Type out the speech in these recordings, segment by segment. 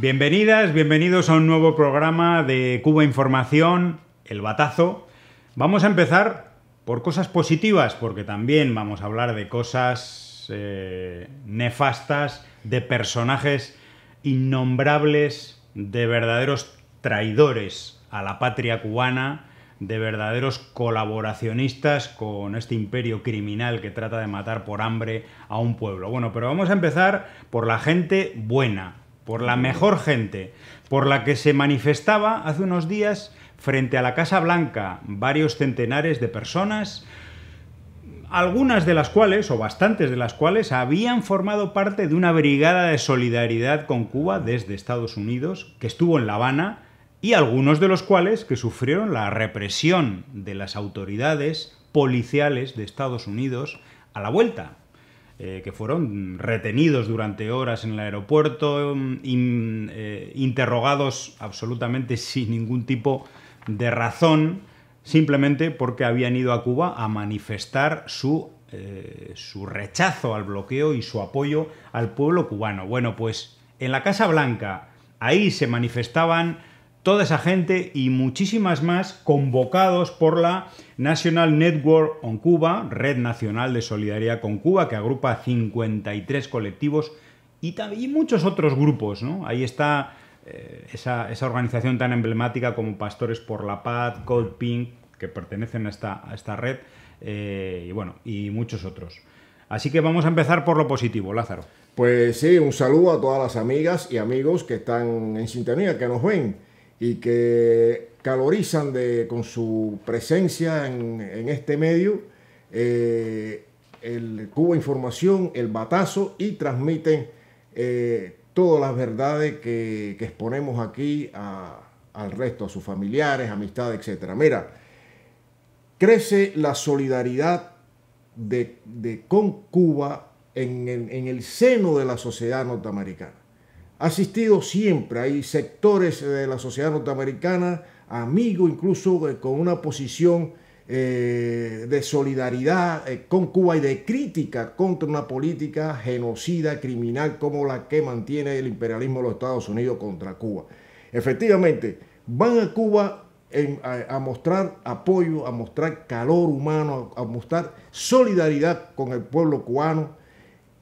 Bienvenidas, bienvenidos a un nuevo programa de Cuba Información, El Batazo. Vamos a empezar por cosas positivas, porque también vamos a hablar de cosas eh, nefastas, de personajes innombrables, de verdaderos traidores a la patria cubana, de verdaderos colaboracionistas con este imperio criminal que trata de matar por hambre a un pueblo. Bueno, pero vamos a empezar por la gente buena, por la mejor gente, por la que se manifestaba hace unos días frente a la Casa Blanca varios centenares de personas, algunas de las cuales, o bastantes de las cuales, habían formado parte de una brigada de solidaridad con Cuba desde Estados Unidos, que estuvo en La Habana, y algunos de los cuales que sufrieron la represión de las autoridades policiales de Estados Unidos a la vuelta. Eh, que fueron retenidos durante horas en el aeropuerto, em, eh, interrogados absolutamente sin ningún tipo de razón, simplemente porque habían ido a Cuba a manifestar su, eh, su rechazo al bloqueo y su apoyo al pueblo cubano. Bueno, pues en la Casa Blanca ahí se manifestaban toda esa gente y muchísimas más convocados por la National Network on Cuba, Red Nacional de Solidaridad con Cuba, que agrupa 53 colectivos y, muchos otros grupos. ¿no? Ahí está eh, esa, organización tan emblemática como Pastores por la Paz, Cold Pink, que pertenecen a esta, red, eh, y bueno, y muchos otros. Así que vamos a empezar por lo positivo, Lázaro. Pues sí, un saludo a todas las amigas y amigos que están en sintonía, que nos ven y que calorizan con su presencia en, este medio eh, el Cuba Información, el batazo y transmiten eh, todas las verdades que, exponemos aquí al resto, a sus familiares, amistades, etc. Mira, crece la solidaridad con Cuba en el seno de la sociedad norteamericana ha asistido siempre, hay sectores eh, de la sociedad norteamericana, amigos incluso eh, con una posición eh, de solidaridad con Cuba y de crítica contra una política genocida, criminal como la que mantiene el imperialismo de los Estados Unidos contra Cuba. Efectivamente, van a Cuba a, mostrar apoyo, a mostrar calor humano, a mostrar solidaridad con el pueblo cubano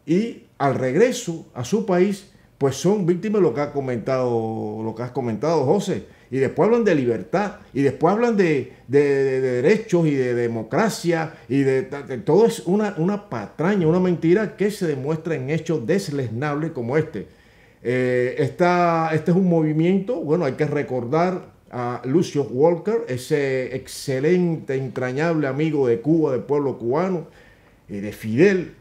y al regreso a su país, pues son víctimas de lo que ha comentado, lo que has comentado, José. Y después hablan de libertad, y después hablan de, derechos y de democracia, y de, todo es una, patraña, una mentira que se demuestra en hechos deslesnables como este. Eh, este es un movimiento, bueno, hay que recordar a Lucio Walker, ese excelente, entrañable amigo de Cuba, del pueblo cubano, y de Fidel,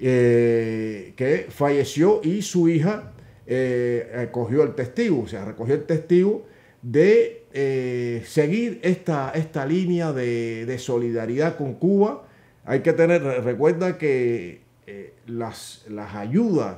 eh, que falleció y su hija recogió eh, el testigo, o sea, recogió el testigo de eh, seguir esta, esta línea de, solidaridad con Cuba. Hay que tener, recuerda que las, las ayudas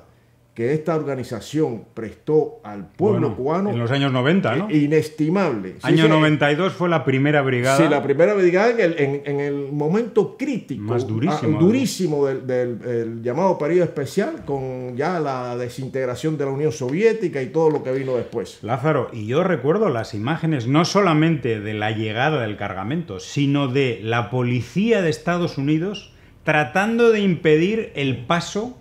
que esta organización prestó al pueblo cubano. En los años 90, ¿no? Inestimable. Año 92 eh, fue la primera brigada. Sí, la primera brigada en el, momento crítico. Más durísimo. durísimo del, llamado periodo especial, con ya la desintegración de la Unión Soviética y todo lo que vino después. Lázaro, y yo recuerdo las imágenes no solamente de la llegada del cargamento, sino de la policía de Estados Unidos tratando de impedir el paso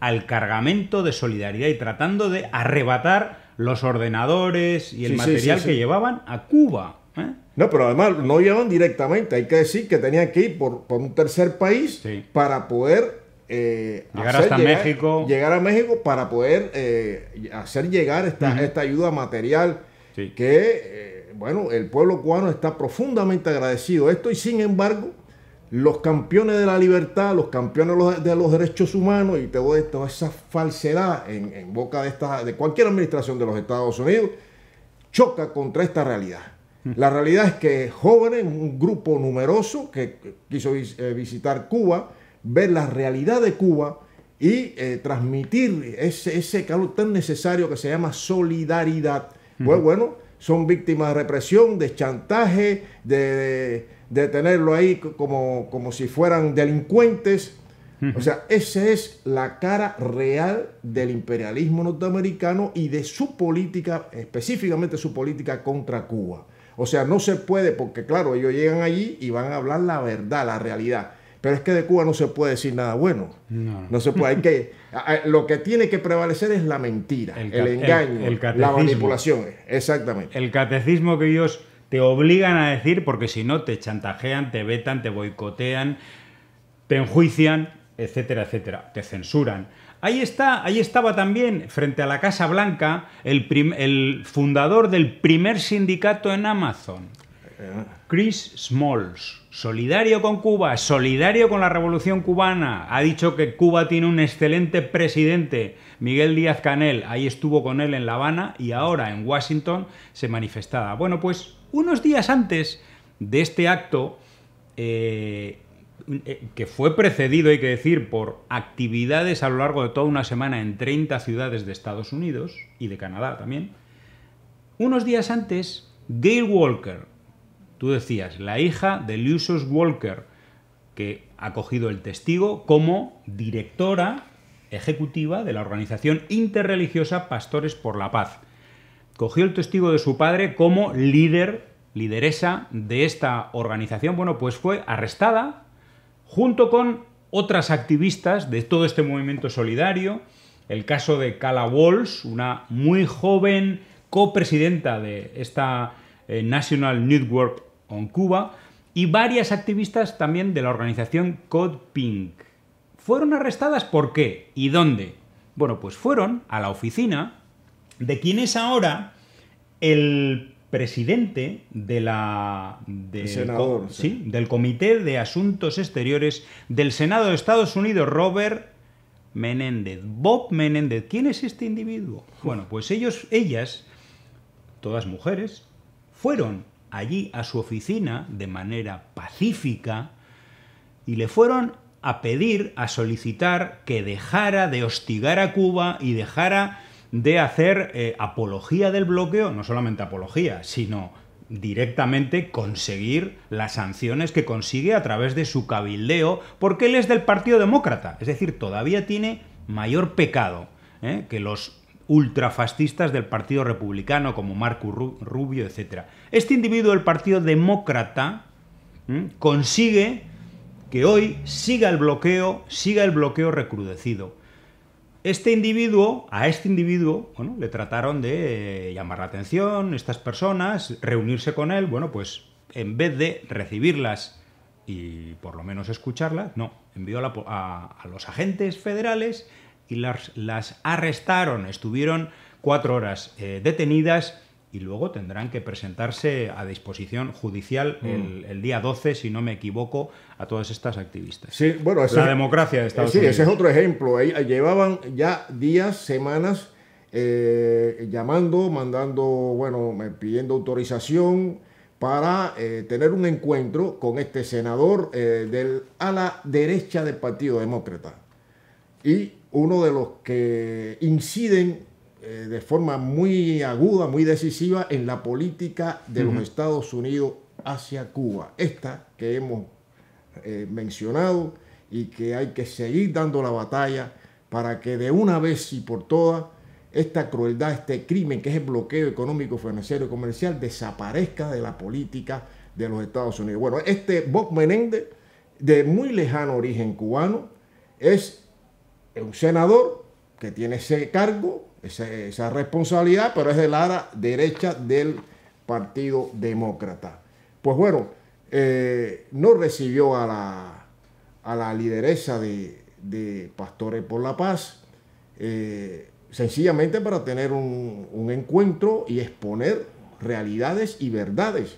al cargamento de solidaridad y tratando de arrebatar los ordenadores y el material que llevaban a Cuba. ¿eh? No, pero además no llevan directamente, hay que decir que tenían que ir por, un tercer país para poder eh, llegar hasta México. Llegar a México para poder eh, hacer llegar esta, ayuda material que, bueno, el pueblo cubano está profundamente agradecido. Esto y sin embargo, los campeones de la libertad, los campeones de los derechos humanos y todo toda esa falsedad en, boca de, esta, de cualquier administración de los Estados Unidos, choca contra esta realidad. Mm. La realidad es que jóvenes, un grupo numeroso que quiso eh, visitar Cuba, ver la realidad de Cuba y eh, transmitir ese, calor tan necesario que se llama solidaridad. Mm. Pues bueno, son víctimas de represión, de chantaje, de de tenerlo ahí como, como si fueran delincuentes. O sea, esa es la cara real del imperialismo norteamericano y de su política, específicamente su política contra Cuba. O sea, no se puede, porque claro, ellos llegan allí y van a hablar la verdad, la realidad. Pero es que de Cuba no se puede decir nada bueno. No, se puede. que, lo que tiene que prevalecer es la mentira, el, engaño, la manipulación. Exactamente. El catecismo que ellos te obligan a decir porque si no te chantajean, te vetan, te boicotean, te enjuician, etcétera, etcétera, te censuran. Ahí está, ahí estaba también, frente a la Casa Blanca, el, el fundador del primer sindicato en Amazon, Chris Smalls, solidario con Cuba, solidario con la revolución cubana, ha dicho que Cuba tiene un excelente presidente, Miguel Díaz Canel, ahí estuvo con él en La Habana y ahora en Washington se manifestaba. Bueno, pues unos días antes de este acto, eh, eh, que fue precedido, hay que decir, por actividades a lo largo de toda una semana en 30 ciudades de Estados Unidos y de Canadá también, unos días antes, Gail Walker, tú decías, la hija de Lucius Walker, que ha cogido el testigo como directora ejecutiva de la organización interreligiosa Pastores por la Paz cogió el testigo de su padre como líder, lideresa de esta organización. Bueno, pues fue arrestada junto con otras activistas de todo este movimiento solidario. El caso de Cala Walsh, una muy joven copresidenta de esta eh, National Network on Cuba, y varias activistas también de la organización Code Pink. ¿Fueron arrestadas por qué y dónde? Bueno, pues fueron a la oficina de quién es ahora el presidente de la, senador, sí, del Comité de Asuntos Exteriores del Senado de Estados Unidos, Robert Menéndez. Bob Menéndez. ¿Quién es este individuo? Bueno, pues ellos, ellas, todas mujeres, fueron allí a su oficina de manera pacífica y le fueron a pedir, a solicitar que dejara de hostigar a Cuba y dejara de hacer eh, apología del bloqueo, no solamente apología, sino directamente conseguir las sanciones que consigue a través de su cabildeo, porque él es del Partido Demócrata, es decir, todavía tiene mayor pecado ¿eh? que los ultrafascistas del Partido Republicano como Marco Rubio, etc. Este individuo del Partido Demócrata consigue que hoy siga el bloqueo, siga el bloqueo recrudecido. Este individuo, a este individuo, bueno, le trataron de llamar la atención, estas personas, reunirse con él, bueno, pues en vez de recibirlas y por lo menos escucharlas, no, envió a, los agentes federales y las, arrestaron, estuvieron cuatro horas eh, detenidas y luego tendrán que presentarse a disposición judicial mm. el, día 12, si no me equivoco, a todas estas activistas. Sí, bueno, ese, la democracia de Estados eh, Unidos. ese es otro ejemplo. Llevaban ya días, semanas eh, llamando, mandando, bueno, eh, pidiendo autorización para tener un encuentro con este senador del, a la derecha del Partido Demócrata. Y uno de los que inciden eh, de forma muy aguda, muy decisiva en la política de los Estados Unidos hacia Cuba. Esta que hemos eh, mencionado y que hay que seguir dando la batalla para que de una vez y por todas esta crueldad, este crimen que es el bloqueo económico, financiero y comercial desaparezca de la política de los Estados Unidos. Bueno, este Bob Menéndez, de muy lejano origen cubano, es un senador que tiene ese cargo esa, responsabilidad, pero es de la derecha del Partido Demócrata. Pues bueno, eh, no recibió a la, a la lideresa de, Pastores por la Paz, eh, sencillamente para tener un, encuentro y exponer realidades y verdades.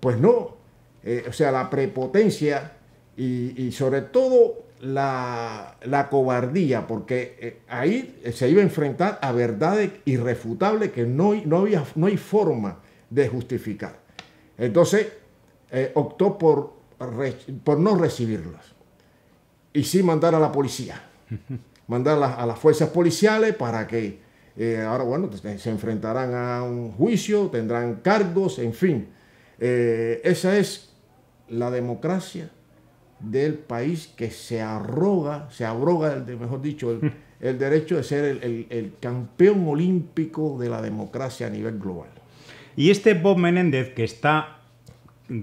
Pues no, eh, o sea, la prepotencia y sobre todo la, la cobardía, porque eh, ahí se iba a enfrentar a verdades irrefutables que no, no, había, no hay forma de justificar. Entonces eh, optó por, por no recibirlas y sí mandar a la policía, mandar a, las fuerzas policiales para que eh, ahora, bueno, se enfrentarán a un juicio, tendrán cargos, en fin. esa es la democracia del país que se arroga, se abroga, mejor dicho, el, derecho de ser el, campeón olímpico de la democracia a nivel global. Y este Bob Menéndez, que está,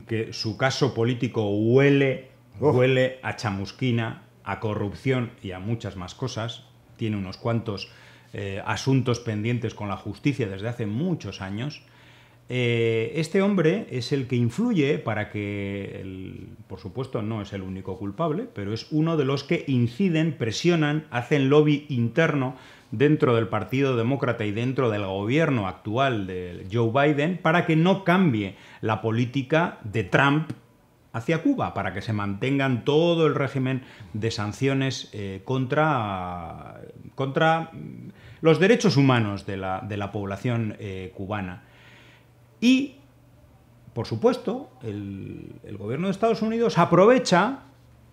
que su caso político huele, oh. huele a chamusquina, a corrupción y a muchas más cosas, tiene unos cuantos eh, asuntos pendientes con la justicia desde hace muchos años, eh, este hombre es el que influye para que, por supuesto, no es el único culpable, pero es uno de los que inciden, presionan, hacen lobby interno dentro del Partido Demócrata y dentro del gobierno actual de Joe Biden para que no cambie la política de Trump hacia Cuba, para que se mantengan todo el régimen de sanciones eh, contra, los derechos humanos de la, población eh, cubana. Y, por supuesto, el, gobierno de Estados Unidos aprovecha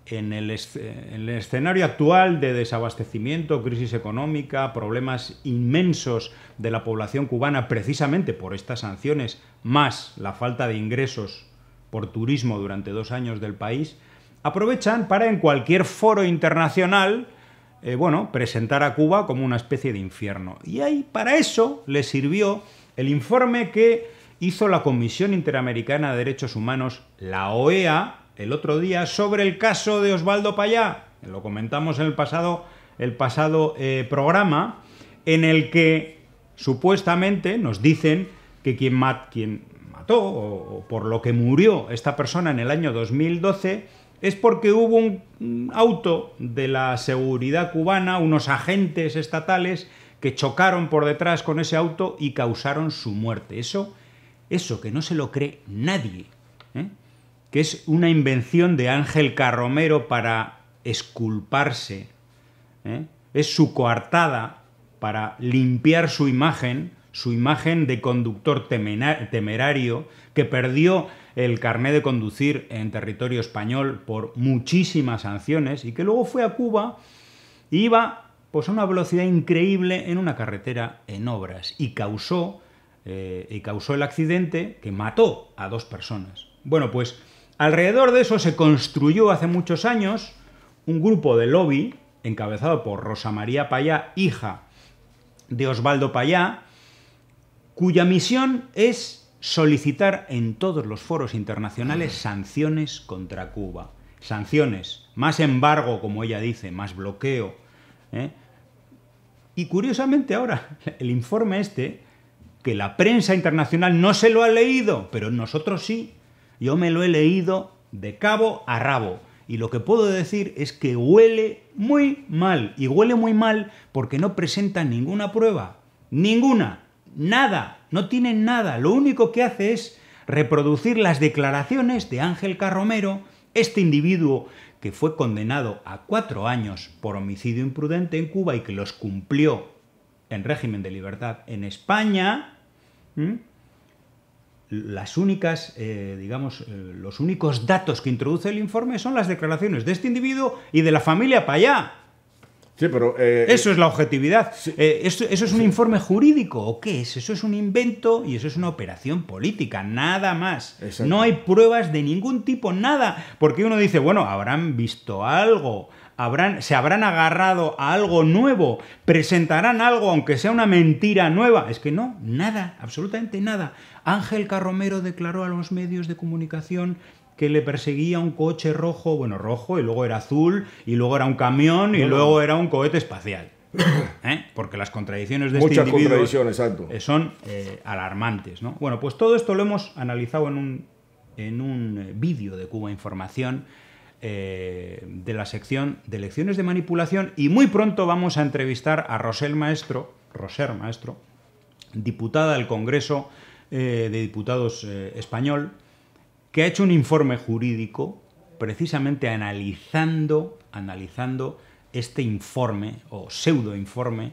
en el, escenario actual de desabastecimiento, crisis económica, problemas inmensos de la población cubana precisamente por estas sanciones, más la falta de ingresos por turismo durante dos años del país, aprovechan para en cualquier foro internacional eh, bueno, presentar a Cuba como una especie de infierno. Y ahí para eso le sirvió el informe que hizo la Comisión Interamericana de Derechos Humanos, la OEA, el otro día sobre el caso de Osvaldo Payá. Lo comentamos en el pasado, el pasado eh, programa, en el que supuestamente nos dicen que quien, mató o, por lo que murió esta persona en el año 2012 es porque hubo un, un auto de la seguridad cubana, unos agentes estatales, que chocaron por detrás con ese auto y causaron su muerte. Eso eso que no se lo cree nadie, ¿eh? que es una invención de Ángel Carromero para esculparse, ¿eh? es su coartada para limpiar su imagen, su imagen de conductor temerario, que perdió el carné de conducir en territorio español por muchísimas sanciones y que luego fue a Cuba iba pues, a una velocidad increíble en una carretera en obras y causó eh, y causó el accidente que mató a dos personas. Bueno, pues alrededor de eso se construyó hace muchos años un grupo de lobby encabezado por Rosa María Payá, hija de Osvaldo Payá, cuya misión es solicitar en todos los foros internacionales sanciones contra Cuba. Sanciones, más embargo, como ella dice, más bloqueo. ¿eh? Y curiosamente ahora, el informe este que la prensa internacional no se lo ha leído, pero nosotros sí. Yo me lo he leído de cabo a rabo. Y lo que puedo decir es que huele muy mal. Y huele muy mal porque no presenta ninguna prueba. Ninguna. Nada. No tiene nada. Lo único que hace es reproducir las declaraciones de Ángel Carromero, este individuo que fue condenado a cuatro años por homicidio imprudente en Cuba y que los cumplió en régimen de libertad en España, ¿Mm? Las únicas, eh, digamos, eh, los únicos datos que introduce el informe son las declaraciones de este individuo y de la familia para allá. Sí, pero, eh, eso es la objetividad. eso, es un informe jurídico o qué es? Eso es un invento y eso es una operación política, nada más. No hay pruebas de ningún tipo, nada. Porque uno dice, bueno, habrán visto algo se habrán agarrado a algo nuevo, presentarán algo, aunque sea una mentira nueva. Es que no, nada, absolutamente nada. Ángel Carromero declaró a los medios de comunicación que le perseguía un coche rojo, bueno, rojo, y luego era azul, y luego era un camión, y luego era un cohete espacial. ¿Eh? Porque las contradicciones de este individuo eh, son eh, alarmantes. ¿no? Bueno, pues todo esto lo hemos analizado en un, en un vídeo de Cuba Información eh, de la sección de lecciones de manipulación y muy pronto vamos a entrevistar a Rosel Maestro, Roser Maestro, diputada del Congreso eh, de Diputados eh, español, que ha hecho un informe jurídico precisamente analizando, analizando este informe o pseudo informe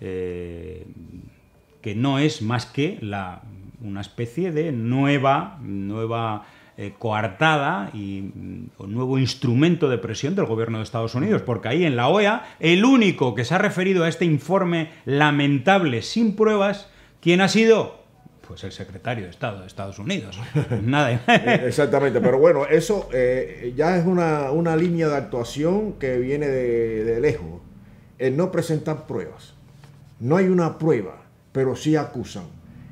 que no es más que una especie de nueva, nueva eh, coartada y un mm, nuevo instrumento de presión del gobierno de Estados Unidos, porque ahí en la OEA el único que se ha referido a este informe lamentable sin pruebas, ¿quién ha sido? pues el secretario de Estado de Estados Unidos. Nada. Eh, exactamente, pero bueno, eso eh, ya es una, línea de actuación que viene de, de, lejos. El no presentar pruebas. No hay una prueba, pero sí acusan.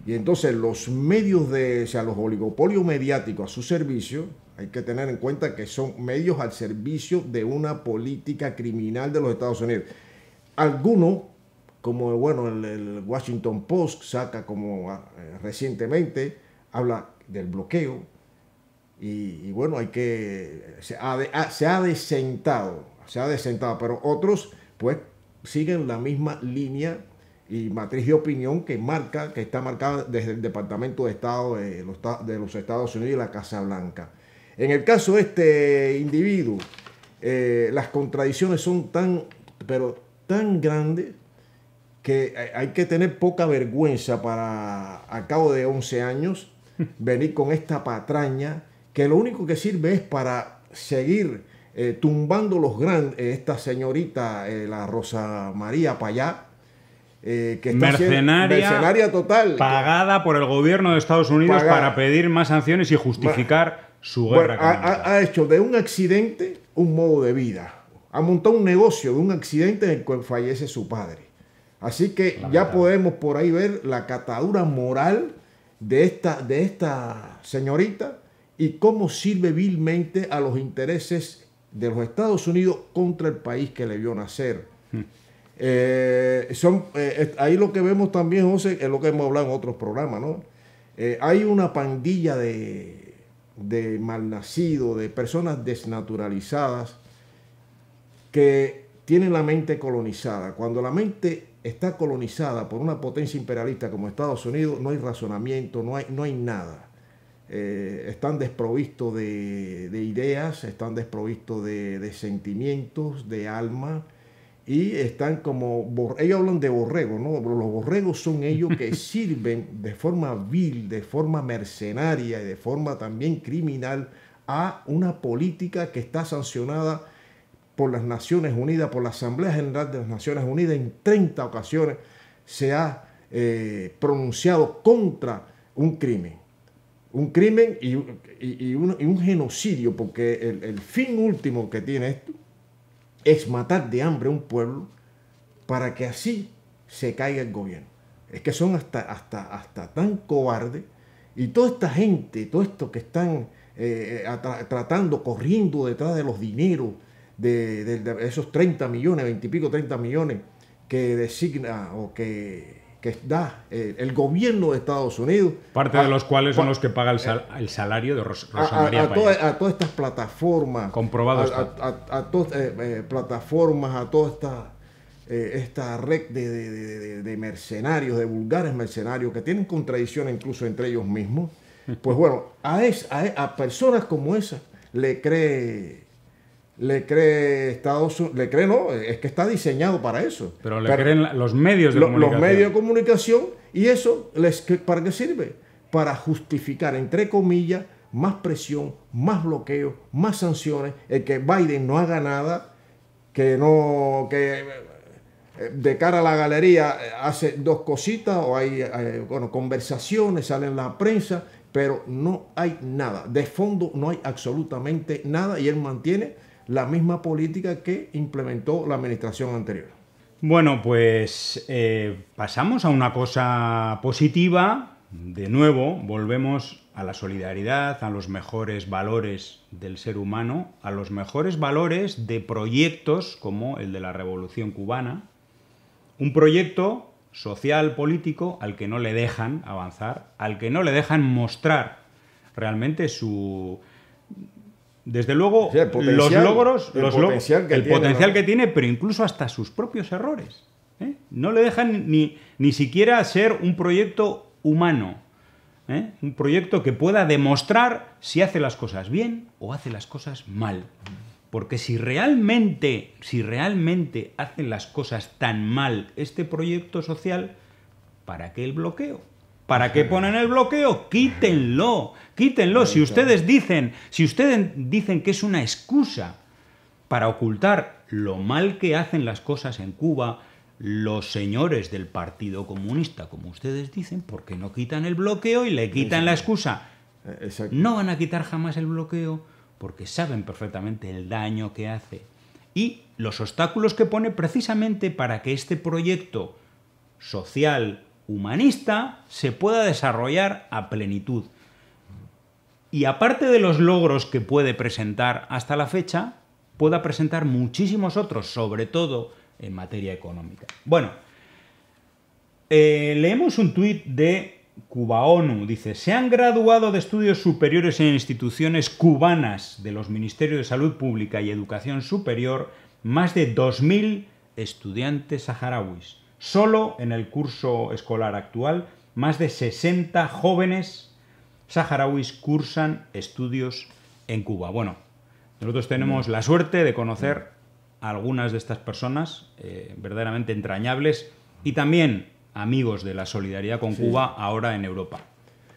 Y entonces los medios de, o sea, los oligopolios mediáticos a su servicio, hay que tener en cuenta que son medios al servicio de una política criminal de los Estados Unidos. Algunos, como bueno, el, Washington Post saca como ah, eh, recientemente, habla del bloqueo, y, bueno, hay que. Se ha, ah, se ha desentado, se ha desentado, pero otros, pues, siguen la misma línea y matriz de opinión que marca, que está marcada desde el Departamento de Estado de los, Estados Unidos y la Casa Blanca. En el caso de este individuo, eh, las contradicciones son tan, pero tan grandes que hay que tener poca vergüenza para, a cabo de 11 años, venir con esta patraña que lo único que sirve es para seguir eh, tumbando los grandes, eh, esta señorita, la Rosa María Payá, eh, que mercenaria, total. Pagada por el gobierno de Estados Unidos para pedir más sanciones y justificar su guerra. ha, hecho de un accidente un modo de vida. Ha montado un negocio de un accidente en el cual fallece su padre. Así que ya podemos por ahí ver la catadura moral de esta, de esta señorita y cómo sirve vilmente a los intereses de los Estados Unidos contra el país que le vio nacer. Hmm. Eh, son, eh, ahí lo que vemos también, José, es lo que hemos hablado en otros programas, ¿no? Eh, hay una pandilla de, de malnacidos, de personas desnaturalizadas que tienen la mente colonizada. Cuando la mente está colonizada por una potencia imperialista como Estados Unidos, no hay razonamiento, no hay, no hay nada. están desprovistos de, ideas, están desprovistos de, de sentimientos, de alma y están como, ellos hablan de borregos, ¿no? Los borregos son ellos que sirven de forma vil, de forma mercenaria y de forma también criminal a una política que está sancionada por las Naciones Unidas, por la Asamblea General de las Naciones Unidas, en 30 ocasiones se ha eh, pronunciado contra un crimen. Un crimen y, un, genocidio, porque el fin último que tiene esto es matar de hambre a un pueblo para que así se caiga el gobierno. Es que son hasta, hasta, hasta tan cobardes y toda esta gente, todo esto que están eh, tratando, corriendo detrás de los dineros, de, de, esos 30 millones, 20 y pico, 30 millones que designa o que que da eh, el gobierno de Estados Unidos. Parte de los cuales son los que pagan eh, el, salario de a, a, todas estas plataformas. Comprobados. A, todas eh, plataformas, a toda esta, esta red de, mercenarios, de vulgares mercenarios, que tienen contradicciones incluso entre ellos mismos. Pues bueno, a, a, personas como esas le cree le cree Estados Unidos, le cree no, es que está diseñado para eso. Pero le creen los medios de comunicación. Los medios de comunicación y eso les, ¿para qué sirve? Para justificar, entre comillas, más presión, más bloqueo, más sanciones, el que Biden no haga nada, que no, que eh, de cara a la galería eh, hace dos cositas o hay, conversaciones, ...sale en la prensa, pero no hay nada. De fondo no hay absolutamente nada y él mantiene la misma política que implementó la administración anterior. Bueno, pues eh, pasamos a una cosa positiva. De nuevo, volvemos a la solidaridad, a los mejores valores del ser humano, a los mejores valores de proyectos como el de la Revolución Cubana. Un proyecto social, político, al que no le dejan avanzar, al que no le dejan mostrar realmente su, desde luego, los logros, el, potencial, que tiene, pero incluso hasta sus propios errores. ¿eh? No le dejan ni, ni siquiera ser un proyecto humano, ¿eh? un proyecto que pueda demostrar si hace las cosas bien o hace las cosas mal. Porque si realmente, si realmente hacen las cosas tan mal este proyecto social, ¿para qué el bloqueo? ¿Para qué ponen el bloqueo? Quítenlo, quítenlo. Si ustedes dicen, si ustedes dicen que es una excusa para ocultar lo mal que hacen las cosas en Cuba los señores del Partido Comunista, como ustedes dicen, ¿por qué no quitan el bloqueo y le quitan la excusa. Eh, no van a quitar jamás el bloqueo porque saben perfectamente el daño que hace y los obstáculos que pone precisamente para que este proyecto social, humanista se pueda desarrollar a plenitud. Y aparte de los logros que puede presentar hasta la fecha, pueda presentar muchísimos otros, sobre todo en materia económica. Bueno, eh, leemos un tuit de Cubaonu. Dice, se han graduado de estudios superiores en instituciones cubanas de los Ministerios de Salud Pública y Educación Superior más de 2.000 estudiantes saharauis Solo en el curso escolar actual, más de 60 jóvenes saharauis cursan estudios en Cuba. Bueno, nosotros tenemos la suerte de conocer a algunas de estas personas eh, verdaderamente entrañables y también amigos de la solidaridad con Cuba ahora en Europa.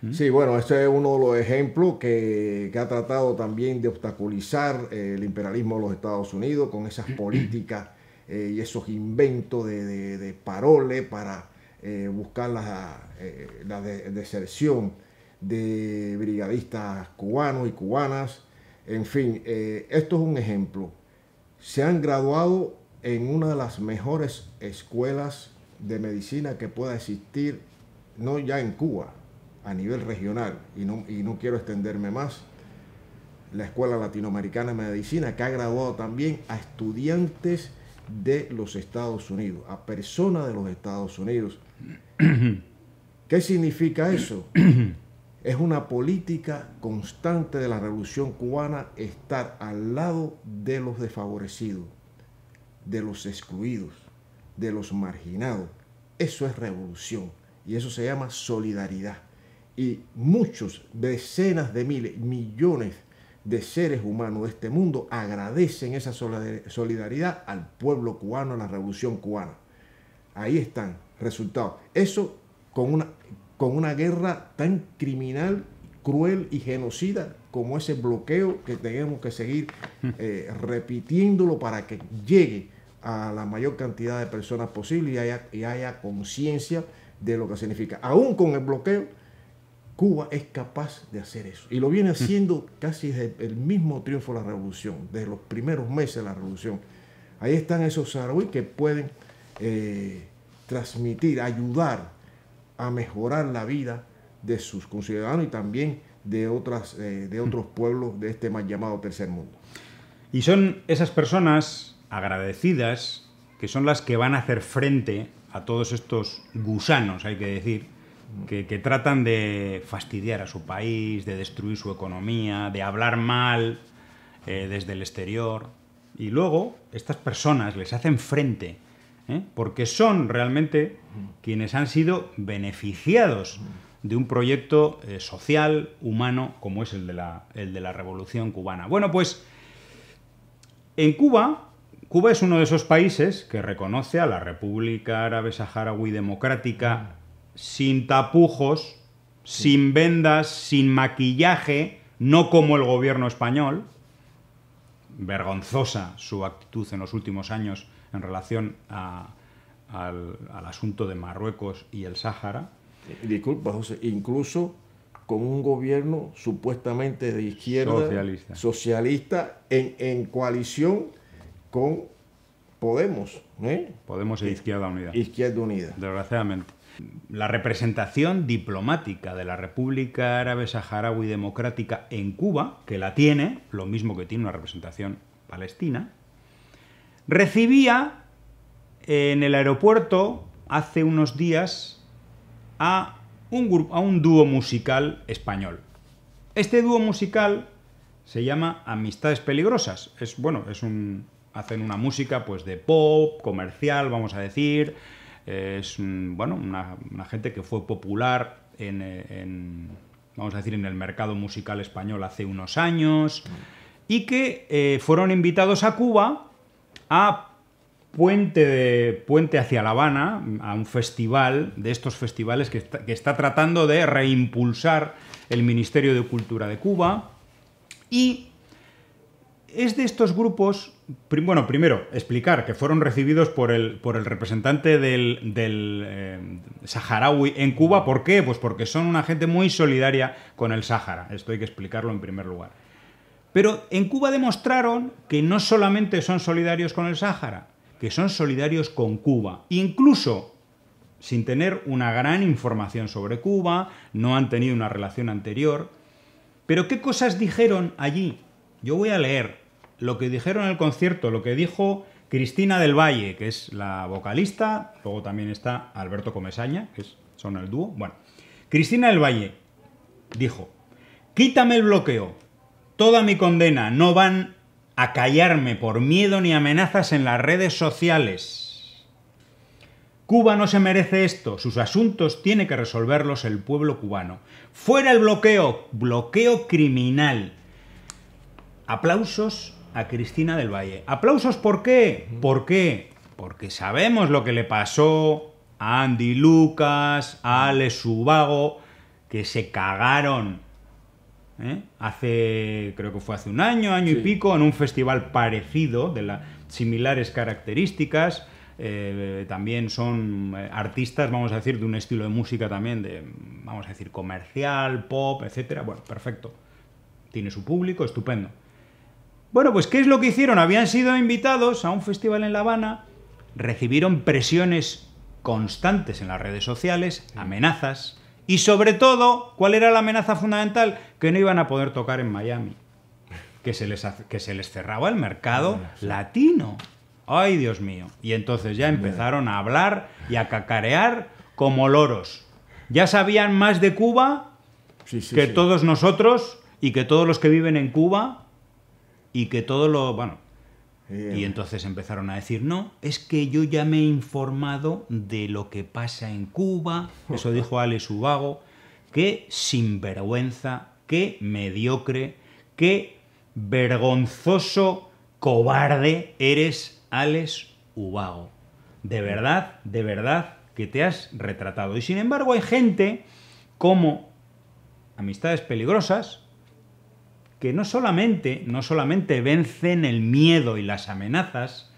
¿Mm? Sí, bueno, este es uno de los ejemplos que, ha tratado también de obstaculizar eh, el imperialismo de los Estados Unidos con esas políticas eh, y esos inventos de, de, paroles para eh, buscar la, eh, deserción de brigadistas cubanos y cubanas. En fin, esto es un ejemplo. Se han graduado en una de las mejores escuelas de medicina que pueda existir, no ya en Cuba, a nivel regional, y no, y no quiero extenderme más, la Escuela Latinoamericana de Medicina, que ha graduado también a estudiantes de los Estados Unidos, a personas de los Estados Unidos. ¿Qué significa eso? Es una política constante de la revolución cubana estar al lado de los desfavorecidos, de los excluidos, de los marginados. Eso es revolución y eso se llama solidaridad. Y muchos, decenas de miles, millones de de seres humanos de este mundo agradecen esa solidaridad al pueblo cubano, a la revolución cubana. Ahí están, resultados. Eso con una, con una guerra tan criminal, cruel y genocida como ese bloqueo que tenemos que seguir hmm. eh, repitiéndolo para que llegue a la mayor cantidad de personas posible y haya, y haya conciencia de lo que significa. Aún con el bloqueo, Cuba es capaz de hacer eso. Y lo viene mm. haciendo casi desde el mismo triunfo de la revolución, desde los primeros meses de la revolución. Ahí están esos saharauis que pueden eh, transmitir, ayudar a mejorar la vida de sus conciudadanos y también de, otras, eh, de mm. otros pueblos de este mal llamado tercer mundo. Y son esas personas agradecidas que son las que van a hacer frente a todos estos gusanos, hay que decir, que, tratan de fastidiar a su país, de destruir su economía, de hablar mal eh, desde el exterior. Y luego estas personas les hacen frente, ¿eh? porque son realmente quienes han sido beneficiados de un proyecto eh, social, humano, como es el de la Revolución cubana. Bueno, pues en Cuba Cuba es uno de esos países que reconoce a la República Árabe Saharaui Democrática mm sin tapujos, sin vendas, sin maquillaje, no como el gobierno español. Vergonzosa su actitud en los últimos años en relación al, asunto de Marruecos y el Sáhara. Eh, disculpa, José, incluso con un gobierno supuestamente de izquierda socialista, socialista en, coalición con Podemos. ¿eh? Podemos e eh, Izquierda Unida. Izquierda Unida. Desgraciadamente. La representación diplomática de la República Árabe Saharaui Democrática en Cuba, que la tiene, lo mismo que tiene una representación palestina, recibía en el aeropuerto hace unos días a un, grupo, a un dúo musical español. Este dúo musical se llama Amistades Peligrosas. Es bueno, es un hacen una música pues de pop, comercial, vamos a decir, es bueno, una, gente que fue popular en, vamos a decir, en el mercado musical español hace unos años y que eh, fueron invitados a Cuba a Puente, Puente hacia La Habana, a un festival de estos festivales que está, que está tratando de reimpulsar el Ministerio de Cultura de Cuba. Y es de estos grupos, bueno, primero, explicar que fueron recibidos por el, por el representante del, eh, saharaui en Cuba. ¿Por qué? Pues porque son una gente muy solidaria con el Sahara. Esto hay que explicarlo en primer lugar. Pero en Cuba demostraron que no solamente son solidarios con el Sahara, que son solidarios con Cuba. Incluso sin tener una gran información sobre Cuba, no han tenido una relación anterior. Pero ¿qué cosas dijeron allí? Yo voy a leer lo que dijeron en el concierto, lo que dijo Cristina del Valle, que es la vocalista, luego también está Alberto Comesaña, que es, son el dúo. Bueno, Cristina del Valle dijo, quítame el bloqueo, toda mi condena, no van a callarme por miedo ni amenazas en las redes sociales. Cuba no se merece esto, sus asuntos tiene que resolverlos el pueblo cubano. Fuera el bloqueo, bloqueo criminal. Aplausos a Cristina del Valle. ¿Aplausos por qué? ¿Por qué? Porque sabemos lo que le pasó a Andy Lucas, a Ale Subago, que se cagaron ¿eh? hace, creo que fue hace un año, año y pico, en un festival parecido, de las similares características. Eh, también son eh, artistas, vamos a decir, de un estilo de música también, de, vamos a decir, comercial, pop, etcétera. Bueno, perfecto. Tiene su público, estupendo. Bueno, pues ¿qué es lo que hicieron? Habían sido invitados a un festival en La Habana, recibieron presiones constantes en las redes sociales, amenazas, y sobre todo, ¿cuál era la amenaza fundamental? Que no iban a poder tocar en Miami, que se les, que se les cerraba el mercado ah, latino. Ay, Dios mío. Y entonces ya empezaron a hablar y a cacarear como loros. Ya sabían más de Cuba que todos nosotros y que todos los que viven en Cuba y que todo lo... Bueno, y entonces empezaron a decir, no, es que yo ya me he informado de lo que pasa en Cuba, eso dijo Alex Ubago, que sinvergüenza, qué mediocre, qué vergonzoso, cobarde eres Alex Ubago. De verdad, de verdad que te has retratado. Y sin embargo hay gente como Amistades Peligrosas, que no solamente, no solamente vencen el miedo y las amenazas,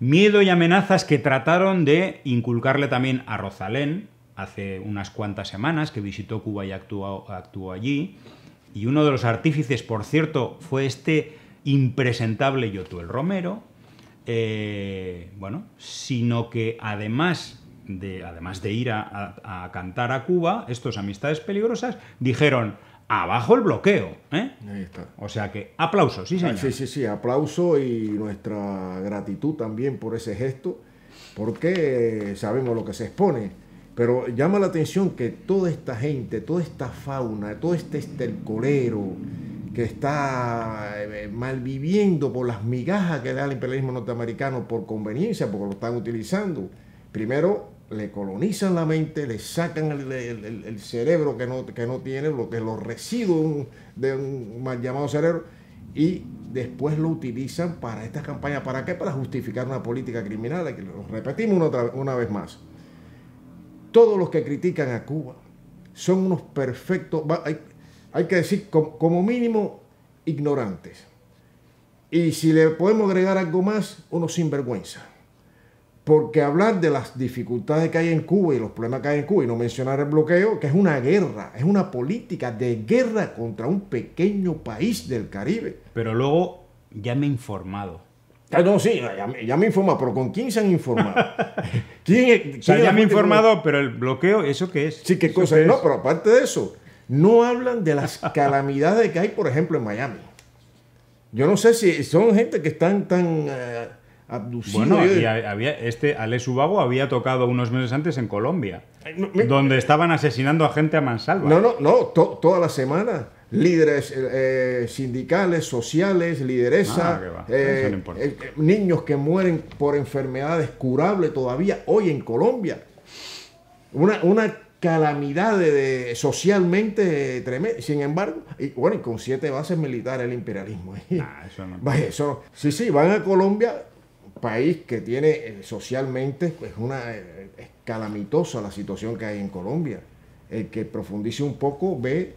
miedo y amenazas que trataron de inculcarle también a Rosalén hace unas cuantas semanas, que visitó Cuba y actuó, allí, y uno de los artífices, por cierto, fue este impresentable Yotuel Romero, eh, bueno, sino que además de, además de ir a, a, cantar a Cuba, estos amistades peligrosas dijeron, abajo el bloqueo. ¿eh? O sea que aplauso, sí, señor. Sí, sí, sí, aplauso y nuestra gratitud también por ese gesto, porque sabemos lo que se expone. Pero llama la atención que toda esta gente, toda esta fauna, todo este estercolero que está eh, malviviendo por las migajas que da el imperialismo norteamericano por conveniencia, porque lo están utilizando. Primero, le colonizan la mente, le sacan el, cerebro que no, tiene, lo que los residuos de un mal llamado cerebro, y después lo utilizan para estas campañas. ¿Para qué? Para justificar una política criminal. Lo repetimos una, otra, una vez más. Todos los que critican a Cuba son unos perfectos, hay, hay que decir, como, como mínimo, ignorantes. Y si le podemos agregar algo más, unos sinvergüenza porque hablar de las dificultades que hay en Cuba y los problemas que hay en Cuba y no mencionar el bloqueo, que es una guerra, es una política de guerra contra un pequeño país del Caribe. Pero luego ya me he informado. Ah, no, sí, ya, me he informado, pero ¿con quién se han informado? ¿Quién, ya me he informado, pero el bloqueo, ¿eso qué es? Sí, qué cosa. Es? No, pero aparte de eso, no hablan de las calamidades que hay, por ejemplo, en Miami. Yo no sé si son gente que están tan... Eh, bueno, y había, este Ale Subago había tocado unos meses antes en Colombia, donde estaban asesinando a gente a mansalva. No, no, no, toda la semana. Líderes eh, eh, sindicales, sociales, lideresa, ah, eh, niños que mueren por enfermedades curables todavía hoy en Colombia. Una, una calamidad de, socialmente tremenda. Sin embargo, y, bueno, y con siete bases militares el imperialismo. Ah, eso Eso, sí, sí, van a Colombia país que tiene eh, socialmente, pues una eh, calamitosa la situación que hay en Colombia. El que profundice un poco ve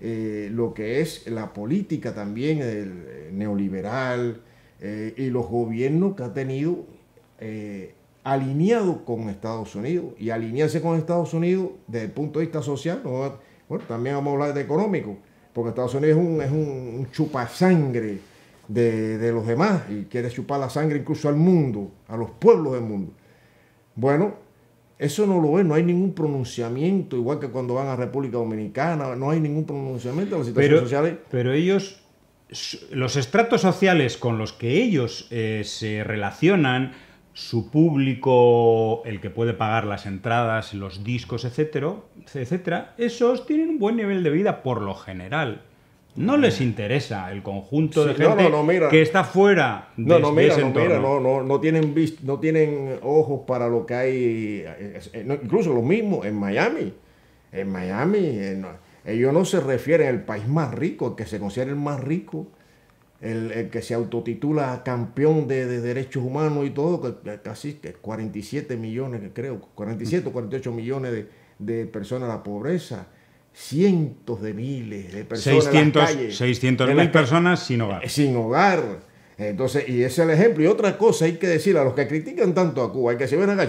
eh, lo que es la política también el, neoliberal y los gobiernos que ha tenido alineado con Estados Unidos. Y alinearse con Estados Unidos desde el punto de vista social, bueno, también vamos a hablar de económico, porque Estados Unidos es un, es un chupasangre de, los demás y quiere chupar la sangre incluso al mundo, a los pueblos del mundo. Bueno, eso no lo es, no hay ningún pronunciamiento, igual que cuando van a República Dominicana, no hay ningún pronunciamiento de las situaciones pero, sociales. Pero ellos, los estratos sociales con los que ellos eh, se relacionan, su público, el que puede pagar las entradas, los discos, etcétera, etcétera, esos tienen un buen nivel de vida por lo general no les interesa el conjunto de gente que está fuera de, no, no, ese entorno. no, no, no, tienen, no tienen ojos para lo que hay, eh, incluso lo mismo en Miami. En Miami, eh, ellos no se refieren al país más rico, el que se considera el más rico, el, que se autotitula campeón de, derechos humanos y todo, que casi 47 millones, creo, 47 o 48 millones de, personas en la pobreza cientos de miles de personas en personas sin hogar. Eh, sin hogar. Entonces, y ese es el ejemplo. Y otra cosa hay que decir a los que critican tanto a Cuba, hay que se ven a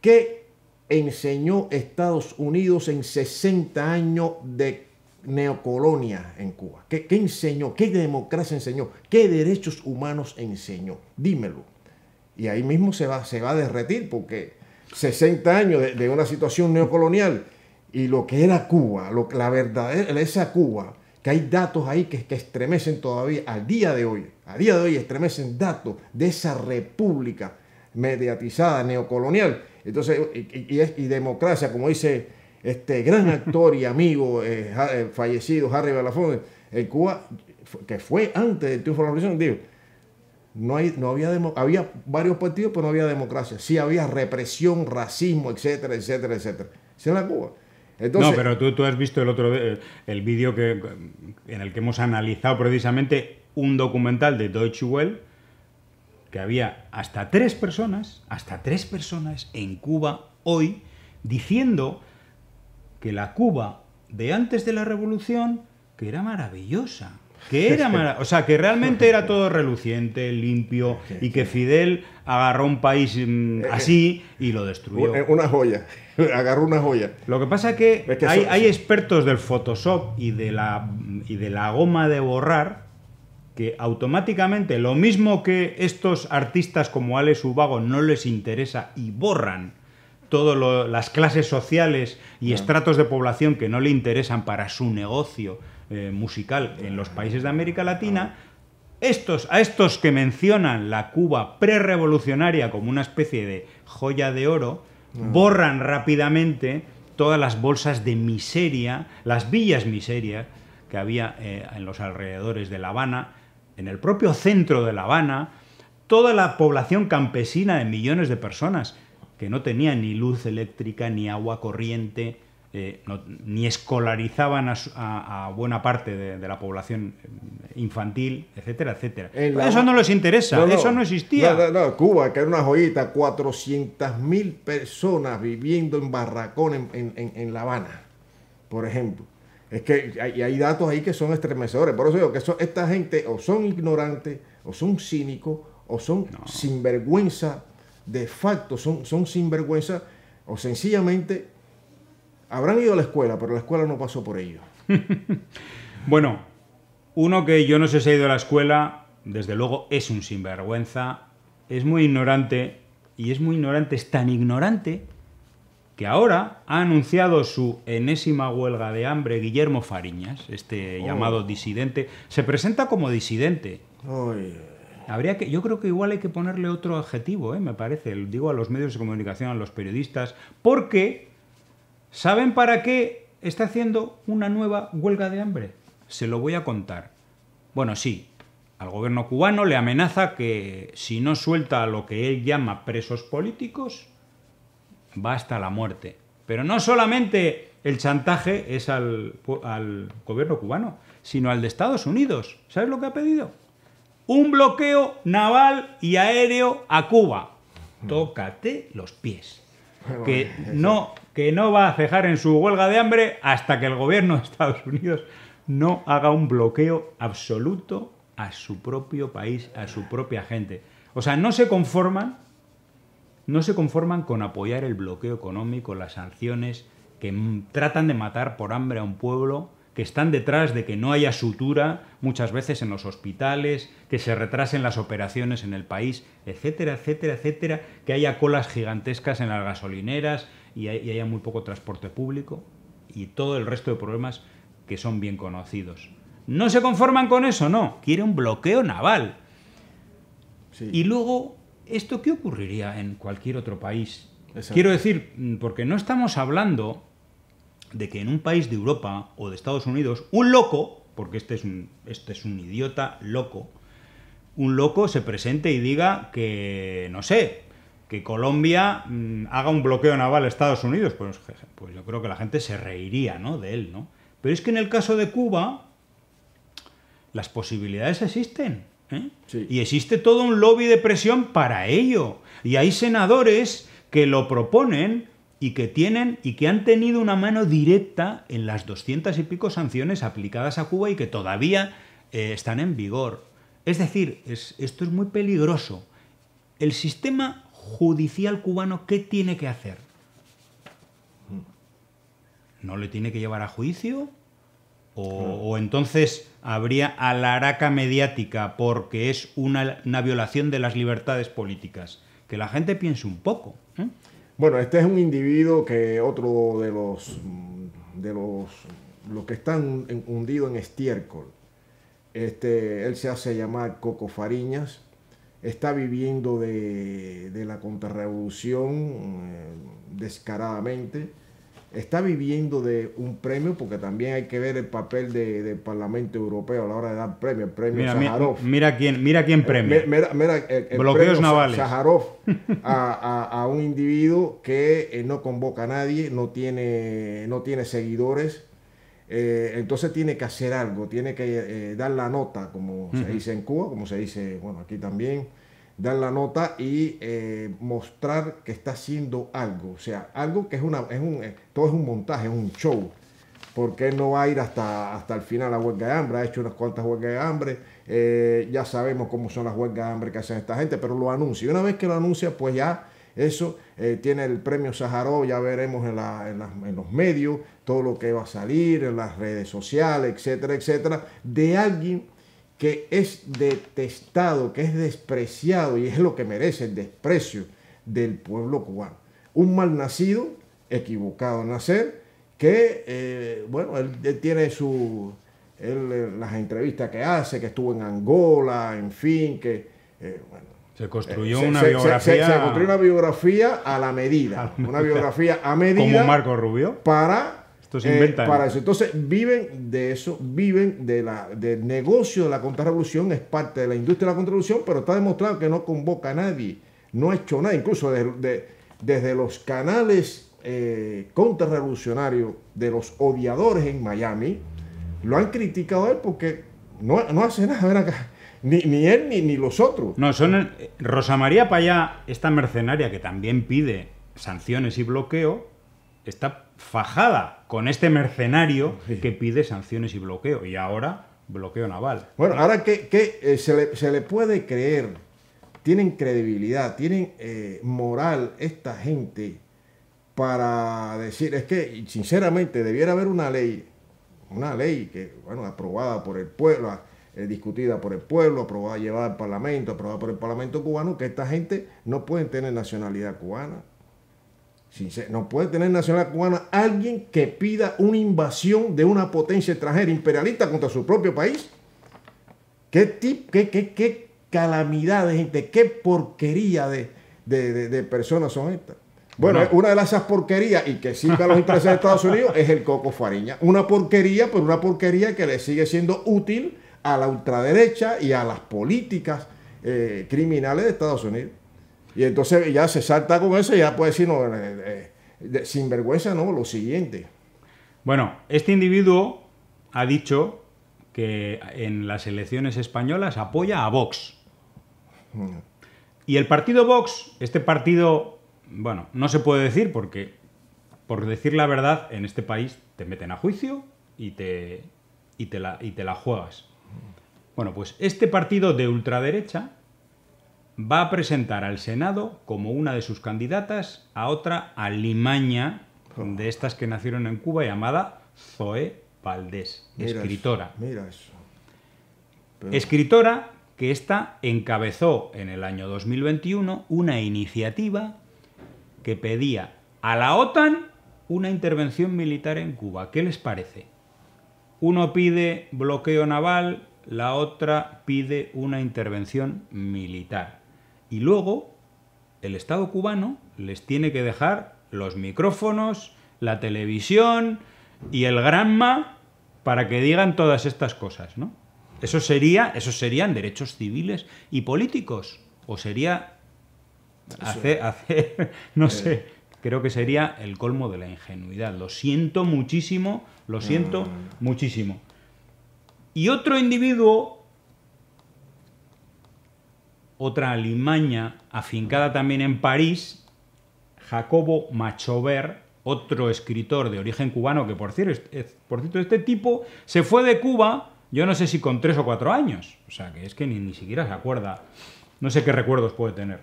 ¿qué enseñó Estados Unidos en 60 años de neocolonia en Cuba? ¿Qué, enseñó? ¿Qué democracia enseñó? ¿Qué derechos humanos enseñó? Dímelo. Y ahí mismo se va, se va a derretir porque 60 años de una situación neocolonial y lo que era Cuba, la verdadera, esa Cuba, que hay datos ahí que, que estremecen todavía, al día de hoy, a día de hoy estremecen datos de esa república mediatizada, neocolonial, entonces, y, democracia, como dice este gran actor y amigo eh, eh, fallecido, Harry Belafonte, en Cuba, que fue antes del triunfo de la revolución, digo, no, hay, no había, había varios partidos, pero no había democracia. Sí había represión, racismo, etcétera, etcétera, etcétera. Esa es la Cuba no, pero tú, tú, has visto el otro el vídeo en el que hemos analizado precisamente un documental de Deutsche Welle que había hasta tres personas, hasta tres personas en Cuba hoy diciendo que la Cuba de antes de la revolución que era maravillosa, que era O sea, que realmente era todo reluciente, limpio, y que Fidel agarró un país mm, eh, eh, así y lo destruyó. Eh, una joya, agarró una joya. Lo que pasa es que, hay, expertos del Photoshop y de, la, y de la goma de borrar que automáticamente, lo mismo que estos artistas como Alex Ubago no les interesa y borran todas las clases sociales y estratos de población que no le interesan para su negocio eh, musical en los países de América Latina, a estos que mencionan la Cuba prerevolucionaria como una especie de joya de oro, ah. borran rápidamente todas las bolsas de miseria, las villas miserias que había eh, en los alrededores de La Habana, en el propio centro de La Habana, toda la población campesina de millones de personas que no tenía ni luz eléctrica, ni agua corriente, eh, ni escolarizaban a, buena parte de, la población eh, infantil, etcétera, etcétera. Eso no les interesa, no, no, eso no existía. Cuba, que era una joyita, 400.000 personas viviendo en barracón en, La Habana, por ejemplo. Es que hay, datos ahí que son estremecedores. Por eso digo que esta gente o son ignorantes, o son cínicos, o son sinvergüenza. De facto, son, son sinvergüenza, o sencillamente habrán ido a la escuela, pero la escuela no pasó por ellos. bueno, uno que yo no sé si ha ido a la escuela, desde luego es un sinvergüenza, es muy ignorante, y es muy ignorante, es tan ignorante que ahora ha anunciado su enésima huelga de hambre Guillermo Fariñas, este oh. llamado disidente. Se presenta como disidente. Habría que, yo creo que igual hay que ponerle otro adjetivo, ¿eh? me parece, digo a los medios de comunicación, a los periodistas, porque ¿Saben para qué está haciendo una nueva huelga de hambre? Se lo voy a contar. Bueno, sí, al gobierno cubano le amenaza que si no suelta a lo que él llama presos políticos, va hasta la muerte. Pero no solamente el chantaje es al, gobierno cubano, sino al de Estados Unidos. ¿Sabes lo que ha pedido? Un bloqueo naval y aéreo a Cuba. Mm. Tócate los pies. que no que no va a cejar en su huelga de hambre hasta que el gobierno de Estados Unidos no haga un bloqueo absoluto a su propio país, a su propia gente. O sea, no se conforman, no se conforman con apoyar el bloqueo económico, las sanciones que tratan de matar por hambre a un pueblo, que están detrás de que no haya sutura muchas veces en los hospitales, que se retrasen las operaciones en el país, etcétera, etcétera, etcétera, que haya colas gigantescas en las gasolineras, y, haya muy poco transporte público y todo el resto de problemas que son bien conocidos. No se conforman con eso, no. Quiere un bloqueo naval. Y luego, ¿esto qué ocurriría en cualquier otro país? Quiero decir, porque no estamos hablando de que en un país de Europa o de Estados Unidos, un loco, porque este es este es un idiota loco, un loco se presente y diga que, no sé, Colombia mm, haga un bloqueo naval a Estados Unidos, pues, pues, yo creo que la gente se reiría ¿no? de él, ¿no? Pero es que en el caso de Cuba, las posibilidades existen. ¿eh? Y existe todo un lobby de presión para ello. Y hay senadores que lo proponen y que tienen y que han tenido una mano directa en las doscientas y pico sanciones aplicadas a Cuba y que todavía eh, están en vigor. Es decir, esto es muy peligroso. El sistema judicial cubano qué tiene que hacer? ¿No le tiene que llevar a juicio? O, entonces habría alaraca mediática porque es una, violación de las libertades políticas. Que la gente piense un poco. ¿eh? Bueno, este es un individuo que otro de los de los los que están hundidos en estiércol. Este, él se hace llamar Coco Fariñas, está viviendo de, la contrarrevolución eh, descaradamente, está viviendo de un premio, porque también hay que ver el papel del Parlamento Europeo a la hora de dar premio, el premio mira, Mira, quién, mira quién eh, premia. mira, el, Bloqueos navales. a, un individuo que eh, no convoca a nadie, no tiene, no tiene seguidores, eh, entonces tiene que hacer algo, tiene que eh, dar la nota, como se dice en Cuba, como se dice, bueno, aquí también, dar la nota y eh, mostrar que está haciendo algo. O sea, algo que es una, es un, todo es un montaje, es un show. Porque no va a ir hasta, hasta el final a huelga de hambre, ha hecho unas cuantas huelgas de hambre, ya sabemos cómo son las huelgas de hambre que hacen esta gente, pero lo anuncia. Y una vez que lo anuncia, pues ya eso tiene el premio Sajarov, ya veremos en los medios, todo lo que va a salir en las redes sociales, etcétera, etcétera, de alguien que es detestado, que es despreciado y es lo que merece el desprecio del pueblo cubano. Un mal nacido, equivocado en nacer, que, eh, bueno, él, tiene su, eh, las entrevistas que hace, que estuvo en Angola, en fin, que, eh, se construyó una biografía. se, construyó una biografía a la medida. Una biografía a medida. Como Marco Rubio. Para eh, Entonces, para eso. Entonces, viven de eso, viven del negocio de la contrarrevolución, es parte de la industria de la contrarrevolución, pero está demostrado que no convoca a nadie, no ha hecho nada, incluso desde los canales eh, contrarrevolucionarios de los odiadores en Miami, lo han criticado a él porque no, hace nada, acá. Ni, ni, él ni, los otros. No, son. Rosa María Payá, esta mercenaria que también pide sanciones y bloqueo, está fajada con este mercenario que pide sanciones y bloqueo. Y ahora, bloqueo naval. Bueno, ahora que, eh, se, le, puede creer, tienen credibilidad, tienen eh, moral esta gente para decir, es que sinceramente debiera haber una ley, una ley que, bueno, aprobada por el pueblo, ah, eh, discutida por el pueblo, aprobada, llevada al Parlamento, aprobada por el Parlamento cubano, que esta gente no puede tener nacionalidad cubana no puede tener nacional cubana alguien que pida una invasión de una potencia extranjera imperialista contra su propio país. ¿Qué, qué, calamidad de gente, qué porquería de, personas son estas? Bueno, una de esas porquerías y que sirve a los intereses de Estados Unidos es el coco fariña. Una porquería, pero pues una porquería que le sigue siendo útil a la ultraderecha y a las políticas eh, criminales de Estados Unidos. Y entonces ya se salta con eso y ya puede decir, no, eh, eh, sin vergüenza, no, lo siguiente. Bueno, este individuo ha dicho que en las elecciones españolas apoya a Vox. Mm. Y el partido Vox, este partido, bueno, no se puede decir porque, por decir la verdad, en este país te meten a juicio y te, te, la, y te la juegas. Mm. Bueno, pues este partido de ultraderecha va a presentar al Senado como una de sus candidatas a otra alimaña de estas que nacieron en Cuba llamada Zoe Valdés, escritora. mira eso. Escritora que ésta encabezó en el año 2021 una iniciativa que pedía a la OTAN una intervención militar en Cuba. ¿Qué les parece? Uno pide bloqueo naval, la otra pide una intervención militar y luego el Estado cubano les tiene que dejar los micrófonos, la televisión y el granma para que digan todas estas cosas, ¿no? Eso sería, esos serían derechos civiles y políticos. O sería hacer, no eh. sé, creo que sería el colmo de la ingenuidad. Lo siento muchísimo, lo siento mm. muchísimo. Y otro individuo otra alimaña afincada también en París, Jacobo Machover, otro escritor de origen cubano, que por cierto, por este tipo se fue de Cuba, yo no sé si con tres o cuatro años, o sea que es que ni, ni siquiera se acuerda, no sé qué recuerdos puede tener.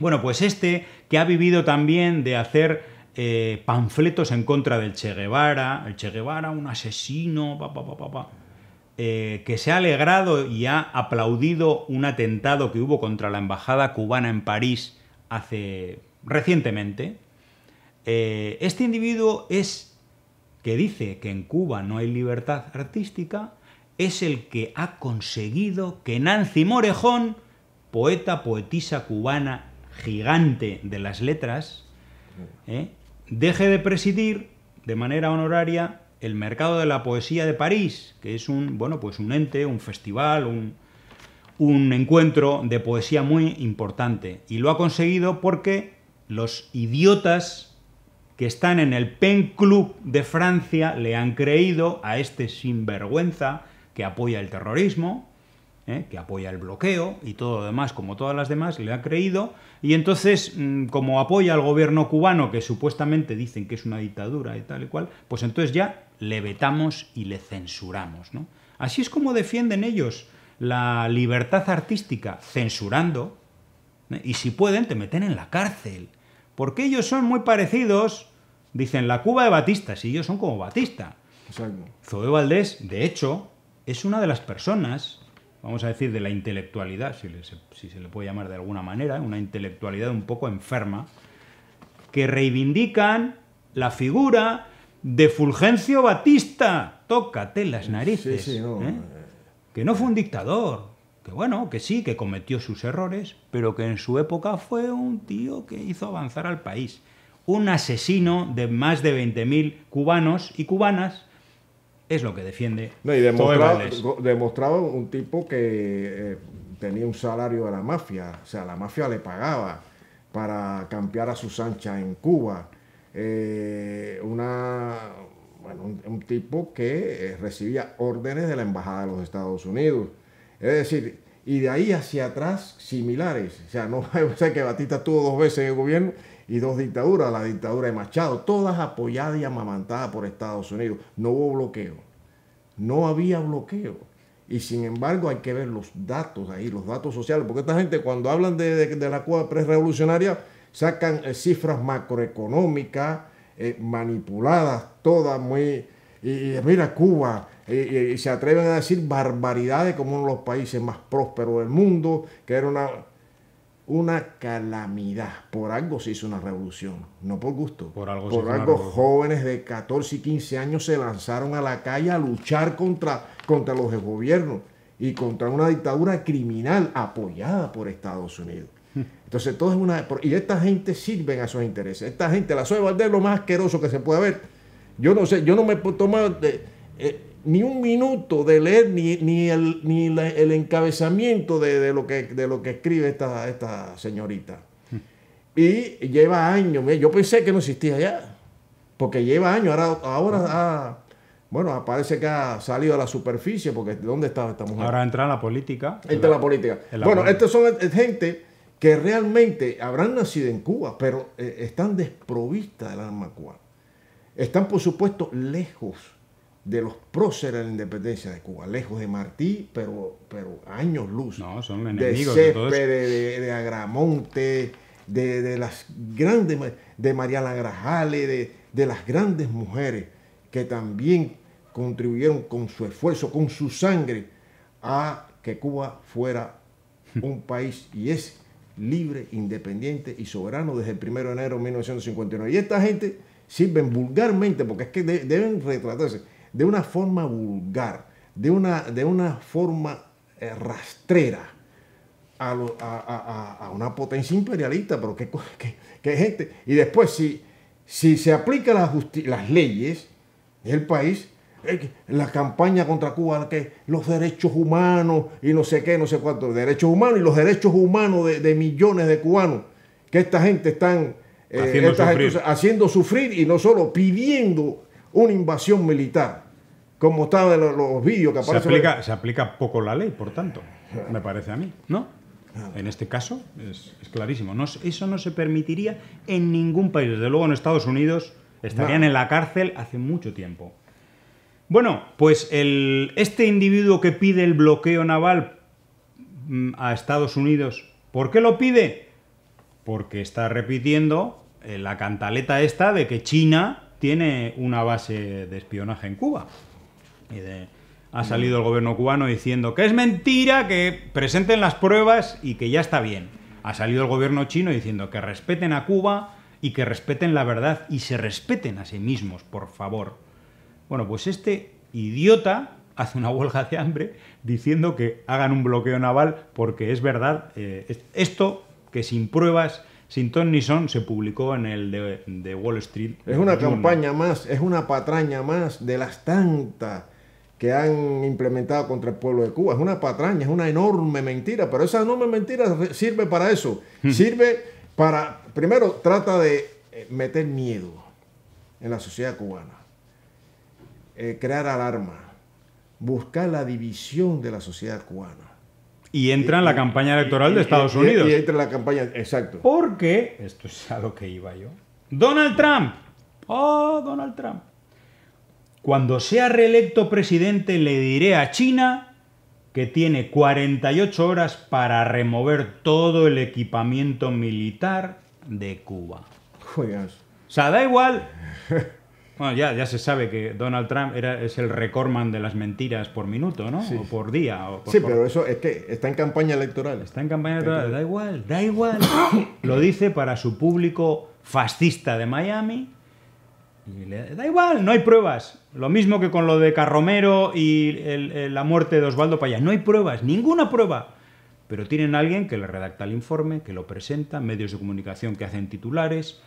Bueno, pues este que ha vivido también de hacer eh, panfletos en contra del Che Guevara, el Che Guevara, un asesino, pa, pa, pa, pa, pa. Eh, que se ha alegrado y ha aplaudido un atentado que hubo contra la embajada cubana en París hace recientemente, eh, este individuo es que dice que en Cuba no hay libertad artística, es el que ha conseguido que Nancy Morejón, poeta, poetisa cubana, gigante de las letras, eh, deje de presidir de manera honoraria el mercado de la poesía de París, que es un, bueno, pues un ente, un festival, un, encuentro de poesía muy importante. Y lo ha conseguido porque los idiotas que están en el Pen Club de Francia le han creído a este sinvergüenza que apoya el terrorismo, ¿eh? que apoya el bloqueo y todo lo demás, como todas las demás, le han creído. Y entonces, mm, como apoya al gobierno cubano, que supuestamente dicen que es una dictadura y tal y cual, pues entonces ya le vetamos y le censuramos. ¿no? Así es como defienden ellos la libertad artística, censurando, ¿eh? y si pueden te meten en la cárcel, porque ellos son muy parecidos, dicen, la Cuba de Batista, si ellos son como Batista. Exacto. Zoe Valdés, de hecho, es una de las personas, vamos a decir, de la intelectualidad, si se le puede llamar de alguna manera, una intelectualidad un poco enferma, que reivindican la figura de Fulgencio Batista. Tócate las narices. ¿eh? Eh. Que no fue un dictador. Que bueno, que sí, que cometió sus errores, pero que en su época fue un tío que hizo avanzar al país. Un asesino de más de 20.000 cubanos y cubanas es lo que defiende. No, y demostrado, un tipo que eh, tenía un salario de la mafia, o sea, la mafia le pagaba para campear a sus anchas en Cuba eh, una, un, tipo que eh, recibía órdenes de la Embajada de los Estados Unidos. Es decir, y de ahí hacia atrás similares. O sea, no o sea, que Batista estuvo dos veces el gobierno y dos dictaduras, la dictadura de Machado, todas apoyadas y amamantadas por Estados Unidos. No hubo bloqueo. No había bloqueo. Y sin embargo hay que ver los datos ahí, los datos sociales, porque esta gente cuando hablan de, de, de la Cuba pre-revolucionaria, sacan eh, cifras macroeconómicas eh, manipuladas, todas muy... Y, mira Cuba, eh, y, se atreven a decir barbaridades como uno de los países más prósperos del mundo, que era una, una calamidad. Por algo se hizo una revolución, no por gusto. Por algo, por algo jóvenes de 14 y 15 años se lanzaron a la calle a luchar contra, contra los gobiernos y contra una dictadura criminal apoyada por Estados Unidos. Entonces, todo es una. Y esta gente sirven a sus intereses. Esta gente, la sueva es lo más asqueroso que se puede ver. Yo no sé, yo no me he tomado eh, ni un minuto de leer ni, ni, el, ni el, encabezamiento de, lo que, de lo que escribe esta, esta señorita. Y lleva años. Yo pensé que no existía ya. Porque lleva años. Ahora, ahora ah, bueno, parece que ha salido a la superficie. Porque ¿dónde estaba esta mujer? Ahora entra en la política. Entra en la, política. bueno, estos son gente que realmente habrán nacido en Cuba, pero eh, están desprovistas del alma cubana. Están, por supuesto, lejos de los próceres de la independencia de Cuba, lejos de Martí, pero, pero años luz. No, son enemigos de Césped, de, Agramonte, de, de, las grandes, de Mariana Grajales, de, de las grandes mujeres que también contribuyeron con su esfuerzo, con su sangre, a que Cuba fuera un país y es libre, independiente y soberano desde el 1 de enero de 1959. Y esta gente sirven vulgarmente, porque es que deben retratarse de una forma vulgar, de una, de una forma eh, rastrera a, una potencia imperialista, pero qué, gente. Y después, si, si se aplican las, las leyes del país, eh, la campaña contra Cuba, que los derechos humanos y no sé qué, no sé cuánto, derechos humanos y los derechos humanos de, millones de cubanos que esta gente están eh, haciendo, sufrir. y no solo pidiendo una invasión militar, como estaba en los vídeos que aparecen. Se aplica, poco la ley, por tanto, me parece a mí, ¿no? En este caso es, clarísimo. No, eso no se permitiría en ningún país. Desde luego en Estados Unidos estarían en la cárcel hace mucho tiempo. Bueno, pues este individuo que pide el bloqueo naval mm, a Estados Unidos, ¿por qué lo pide? Porque está repitiendo eh, la cantaleta esta de que China tiene una base de espionaje en Cuba. ha mm. salido el gobierno cubano diciendo que es mentira, que presenten las pruebas y que ya está bien. Ha salido el gobierno chino diciendo que respeten a Cuba y que respeten la verdad y se respeten a sí mismos, por favor. Bueno, pues este idiota hace una huelga de hambre diciendo que hagan un bloqueo naval porque es verdad, eh, esto que sin pruebas, sin ton ni son, se publicó en el de, Wall Street. Es una campaña más, es una patraña más de las tantas que han implementado contra el pueblo de Cuba. Es una patraña, es una enorme mentira, pero esa enorme mentira sirve para eso. Hmm. Sirve para, primero, trata de eh, meter miedo en la sociedad cubana eh, crear alarma, buscar la división de la sociedad cubana. Y entra en la campaña electoral de Estados Unidos. Y entra en la campaña, exacto. Porque, esto es a lo que iba yo, Donald Trump, oh, Donald Trump, cuando sea reelecto presidente le diré a China que tiene 48 horas para remover todo el equipamiento militar de Cuba. Juegas. O sea, da igual Bueno, ya, ya se sabe que Donald Trump era, es el recordman de las mentiras por minuto, ¿no? O por día. sí, pero eso es que está en campaña electoral. Está en campaña electoral, da igual, da igual. Lo dice para su público fascista de Miami. da igual, no hay pruebas. Lo mismo que con lo de Carromero y la muerte de Osvaldo Payá. No hay pruebas, ninguna prueba. Pero tienen a alguien que le redacta el informe, que lo presenta, medios de comunicación que hacen titulares.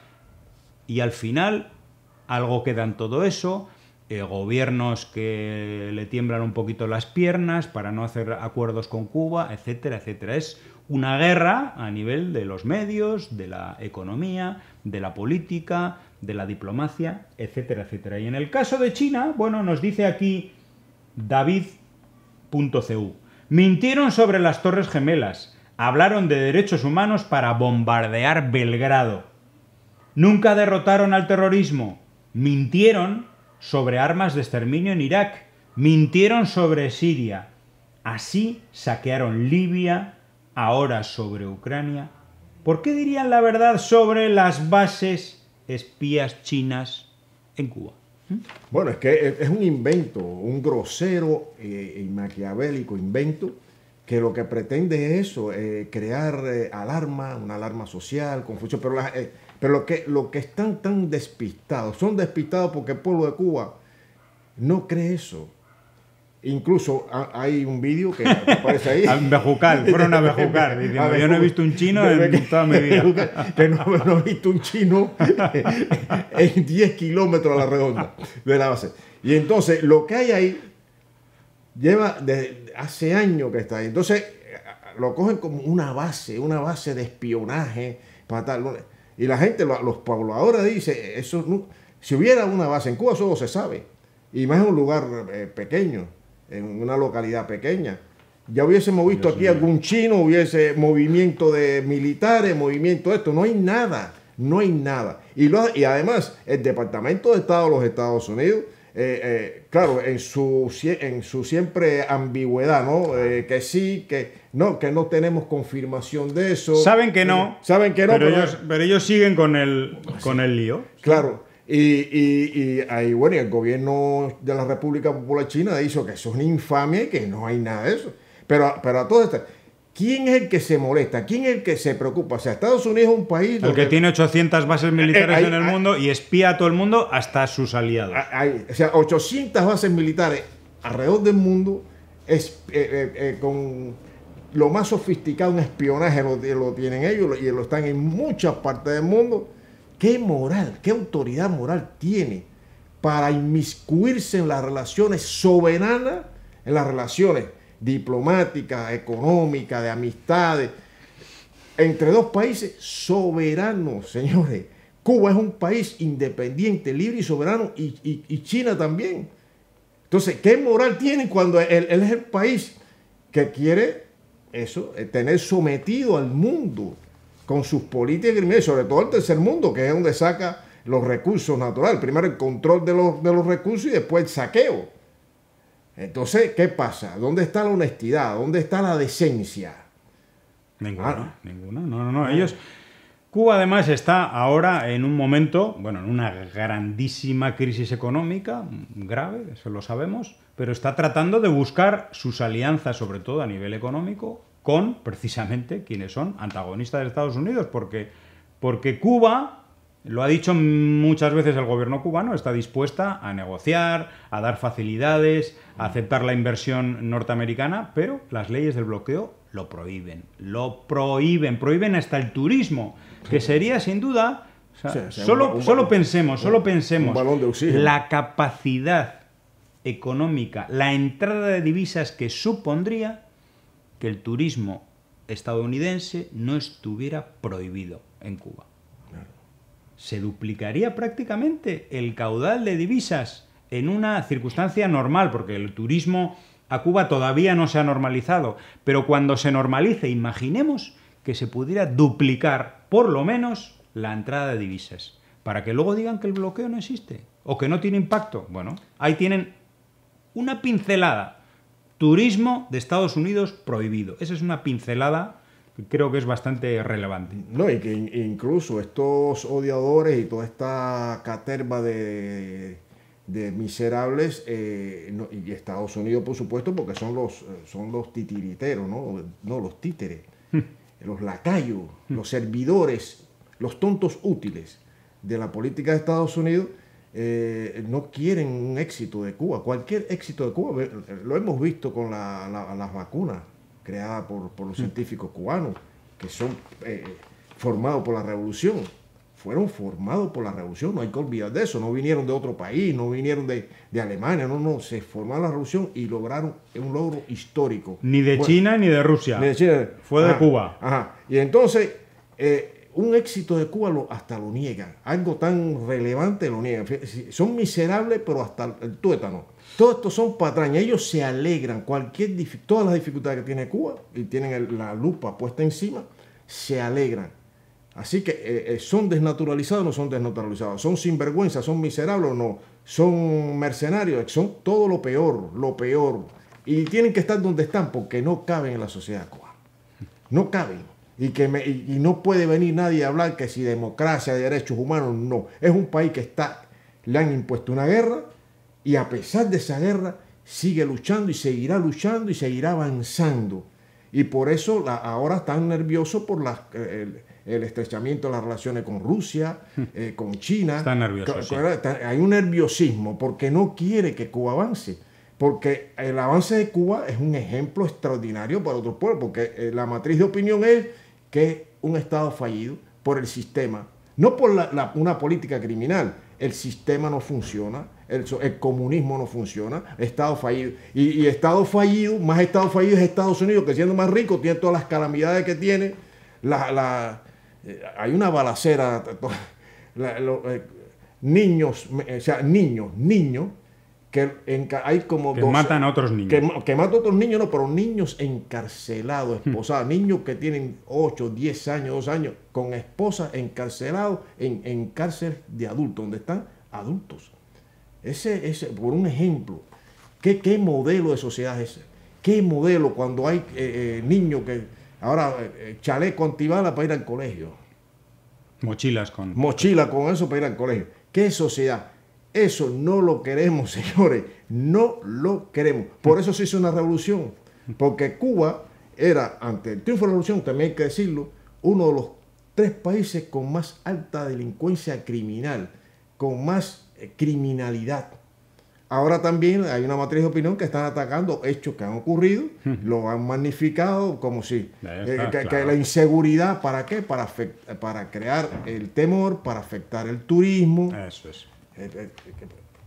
Y al final algo queda en todo eso, eh, gobiernos que le tiemblan un poquito las piernas para no hacer acuerdos con Cuba, etcétera, etcétera. Es una guerra a nivel de los medios, de la economía, de la política, de la diplomacia, etcétera, etcétera. Y en el caso de China, bueno, nos dice aquí David.cu. Mintieron sobre las Torres Gemelas. Hablaron de derechos humanos para bombardear Belgrado. Nunca derrotaron al terrorismo Mintieron sobre armas de exterminio en Irak, mintieron sobre Siria. Así saquearon Libia, ahora sobre Ucrania. ¿Por qué dirían la verdad sobre las bases espías chinas en Cuba? ¿Mm? Bueno, es que es un invento, un grosero eh, y maquiavélico invento que lo que pretende es eso, eh, crear eh, alarma, una alarma social, confusión, pero la, pero lo que, lo que están tan despistados, son despistados porque el pueblo de Cuba no cree eso. Incluso hay un vídeo que aparece ahí. fueron a Bejucal. Diciendo, yo no he visto un chino en toda mi que no, he visto un chino en 10 kilómetros a la redonda de la base. Y entonces, lo que hay ahí lleva desde hace años que está ahí. Entonces, eh, lo cogen como una base, una base de espionaje para tal. Y la gente, los pobladores dicen, eso si hubiera una base en Cuba, eso se sabe. Y más en un lugar eh, pequeño, en una localidad pequeña. Ya hubiésemos visto aquí algún chino, hubiese movimiento de militares, movimiento de esto. No hay nada, no hay nada. Y, y además, el Departamento de Estado de los Estados Unidos eh, eh, claro, en su, en su siempre ambigüedad, ¿no? que sí, que no, que no tenemos confirmación de eso. Saben que no. Eh, saben que no. Pero, ellos, pero ellos, siguen con el, con el lío. Claro. Y, y, ahí, bueno, el gobierno de la República Popular China hizo que eso es una infamia y que no hay nada de eso. Pero, pero a todos esto, ¿quién es el que se molesta? ¿Quién es el que se preocupa? O sea, Estados Unidos es un país... El que tiene 800 bases militares eh, eh, en el mundo y espía a todo el mundo hasta a sus aliados. Ah, o sea, 800 bases militares alrededor del mundo con lo más sofisticado en espionaje lo, tienen ellos y lo están en muchas partes del mundo. ¿Qué moral, qué autoridad moral tiene para inmiscuirse en las relaciones soberanas, en las relaciones diplomáticas, económicas, de amistades, entre dos países soberanos, señores? Cuba es un país independiente, libre y soberano, y, China también. Entonces, ¿qué moral tiene cuando él, es el país que quiere eso, eh, tener sometido al mundo con sus políticas y sobre todo el tercer mundo, que es donde saca los recursos naturales. Primero el control de los, recursos y después el saqueo. Entonces, ¿qué pasa? ¿Dónde está la honestidad? ¿Dónde está la decencia? Ninguna, ah, ninguna. No, no, no. Ellos, Cuba además está ahora en un momento, bueno, en una grandísima crisis económica, grave, eso lo sabemos, pero está tratando de buscar sus alianzas, sobre todo a nivel económico, con precisamente quienes son antagonistas de Estados Unidos, porque, porque Cuba, lo ha dicho muchas veces el gobierno cubano, está dispuesta a negociar, a dar facilidades, a aceptar la inversión norteamericana, pero las leyes del bloqueo lo prohíben, lo prohíben, prohíben hasta el turismo que sería sin duda, solo, solo pensemos, solo pensemos, la capacidad económica, la entrada de divisas que supondría que el turismo estadounidense no estuviera prohibido en Cuba. Se duplicaría prácticamente el caudal de divisas en una circunstancia normal, porque el turismo a Cuba todavía no se ha normalizado, pero cuando se normalice, imaginemos que se pudiera duplicar por lo menos la entrada de divisas, para que luego digan que el bloqueo no existe o que no tiene impacto. Bueno, ahí tienen una pincelada. Turismo de Estados Unidos prohibido. Esa es una pincelada que creo que es bastante relevante. No, y que incluso estos odiadores y toda esta caterva de, miserables, eh, y Estados Unidos por supuesto, porque son los, eh, son los titiriteros, ¿no? No, los títeres los lacayos, hmm. los servidores, los tontos útiles de la política de Estados Unidos eh, no quieren un éxito de Cuba. Cualquier éxito de Cuba, eh, lo hemos visto con la, las vacunas creadas por, los hmm. científicos cubanos, que son eh, formados por la revolución fueron formados por la revolución, no hay que olvidar de eso, no vinieron de otro país, no vinieron de, Alemania, no, no, se formó la revolución y lograron un logro histórico. Ni de China ni de Rusia. Fue de Cuba. Ajá. Y entonces, eh, un éxito de Cuba lo, hasta lo niegan, algo tan relevante lo niegan. Son miserables, pero hasta el tuétano. Todo esto son patrañas, ellos se alegran, cualquier todas las dificultades que tiene Cuba, y tienen la lupa puesta encima, se alegran Así que eh, eh, son desnaturalizados no son desnaturalizados, son sinvergüenza, son miserables no, son mercenarios, son todo lo peor, lo peor. Y tienen que estar donde están porque no caben en la sociedad cubana. No caben. Y, que no puede venir nadie a hablar que si democracia, derechos humanos, no. Es un país que está, le han impuesto una guerra y a pesar de esa guerra sigue luchando y seguirá luchando y seguirá avanzando y por eso la, ahora están nerviosos por las, eh, el, estrechamiento de las relaciones con Rusia, hmm. eh, con China. Están nerviosos. hay un nerviosismo porque no quiere que Cuba avance. Porque el avance de Cuba es un ejemplo extraordinario para otros pueblos, porque eh, la matriz de opinión es que un Estado fallido por el sistema, no por una política criminal. El sistema no funciona, el, comunismo no funciona, Estado fallido. Y, Estado fallido, más Estado fallido es Estados Unidos, que siendo más rico tiene todas las calamidades que tiene. La, eh, hay una balacera, eh, niños, o sea, niños, niños, que hay como... Que matan a otros niños. Que, matan a otros niños, no, pero niños encarcelados, hmm. esposados, niños que tienen 8, 10 años, 2 años, con esposas encarcelados en, cárcel de adultos, donde están adultos ese, ese, por un ejemplo, ¿qué, ¿qué modelo de sociedad es ese? ¿Qué modelo cuando hay eh, eh, niños que ahora eh, chaleco antibalas para ir al colegio? Mochilas con... Mochila con eso para ir al colegio. ¿Qué sociedad? Eso no lo queremos, señores. No lo queremos. Por eso se hizo una revolución. Porque Cuba era, ante el triunfo de la revolución, también hay que decirlo, uno de los tres países con más alta delincuencia criminal, con más eh, criminalidad. Ahora también hay una matriz de opinión que están atacando hechos que han ocurrido, lo han magnificado como si eh, que, la inseguridad, ¿para qué? Para, para crear el temor, para afectar el turismo. Eso es. Eh,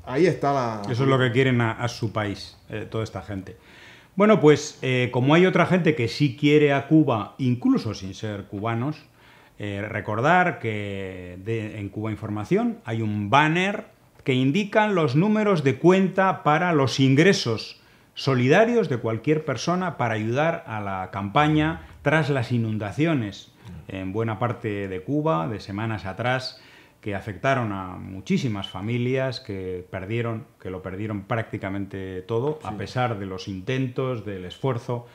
ahí está la... Eso es lo que quieren a, su país, toda esta gente. Bueno, pues como hay otra gente que sí quiere a Cuba, incluso sin ser cubanos, recordar que en Cuba Información hay un banner que indican los números de cuenta para los ingresos solidarios de cualquier persona para ayudar a la campaña tras las inundaciones en buena parte de Cuba de semanas atrás que afectaron a muchísimas familias que perdieron que lo perdieron prácticamente todo a pesar de los intentos del esfuerzo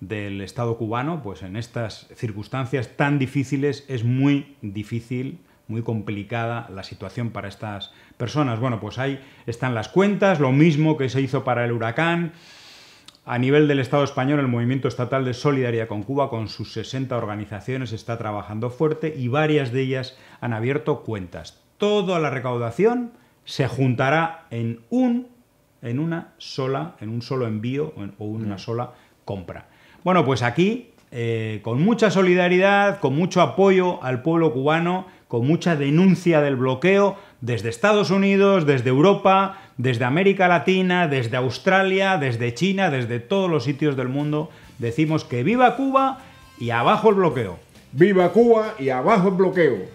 del Estado cubano pues en estas circunstancias tan difíciles es muy difícil muy complicada la situación para estas personas. Bueno, pues ahí están las cuentas, lo mismo que se hizo para el huracán. A nivel del Estado español, el Movimiento Estatal de Solidaridad con Cuba, con sus 60 organizaciones, está trabajando fuerte y varias de ellas han abierto cuentas. Toda la recaudación se juntará en un en una sola, en un solo envío o una mm. sola compra. Bueno, pues aquí, eh, con mucha solidaridad, con mucho apoyo al pueblo cubano, con mucha denuncia del bloqueo desde Estados Unidos, desde Europa, desde América Latina, desde Australia, desde China, desde todos los sitios del mundo. Decimos que viva Cuba y abajo el bloqueo. Viva Cuba y abajo el bloqueo.